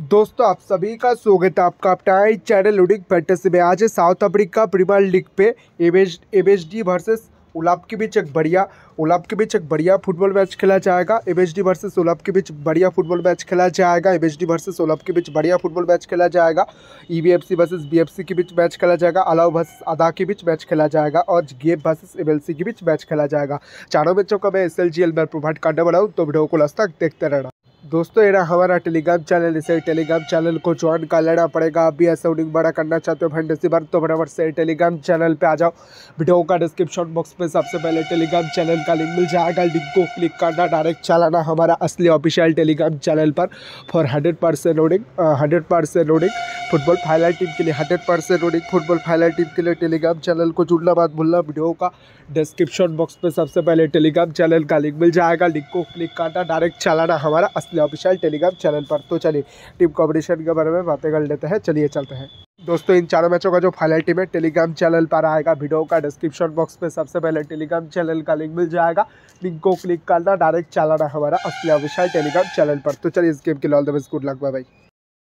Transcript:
दोस्तों आप सभी का स्वागत है आपका अपना चैनल उडिक फैंटेसी में आज साउथ अफ्रीका प्रीमियर लीग पे एम एच डी वर्सेस उलाब के बीच एक बढ़िया उलाब के बीच एक बढ़िया फुटबॉल मैच खेला जाएगा एवेज डी वर्सेज उलाब के बीच बढ़िया फुटबॉल मैच खेला जाएगा एवेज डी वर्सेस उलाब के बीच बढ़िया फुटबॉल मैच खेला जाएगा E B F C versus B F C के बीच मैच खेला जाएगा अलाव वर्स अदा के बीच मैच खेला जाएगा और F versus M L C के बीच मैच खेला जाएगा चारों मैचों का मैं एस एल जी एल में प्रोवाइड करने वाला हूँ तो वीडियो को लास्ट तक देखते रहना दोस्तों ये हमारा टेलीग्राम चैनल इसे टेलीग्राम चैनल को ज्वाइन कर लेना पड़ेगा आप भी ऐसा उडिंग बड़ा करना चाहते हो फैंटेसी बार तो बराबर से टेलीग्राम चैनल पे आ जाओ वीडियो का डिस्क्रिप्शन बॉक्स में सबसे पहले टेलीग्राम चैनल का लिंक मिल जाएगा लिंक को क्लिक करना डायरेक्ट चलाना हमारा असली ऑफिशियल टेलीग्राम चैनल पर four hundred percent loading hundred percent loading football final team के लिए हंड्रेड परसेंट और एक फुटबॉल फाइनल टीम के लिए टेलीग्राम चैनल को जुड़ना बात भूलना वीडियो का डिस्क्रिप्शन बॉक्स में सबसे पहले टेलीग्राम चैनल का लिंक मिल जाएगा लिंक को क्लिक करना डायरेक्ट चलाना हमारा असली ऑफिशियल टेलीग्राम चैनल पर तो चलिए टीम कॉम्पिटिशन के बारे में बातें कर लेते हैं चलिए चलते हैं दोस्तों इन चारों मैचों का जो फाइनल टीम है टेलीग्राम चैनल पर आएगा वीडियो का डिस्क्रिप्शन बॉक्स में सबसे पहले टेलीग्राम चैनल का लिंक मिल जाएगा लिंक को क्लिक करना डायरेक्ट चलाना हमारा असली ऑफिशियल टेलीग्राम चैनल पर तो चलिए इस गेम के लिए all the best good luck bye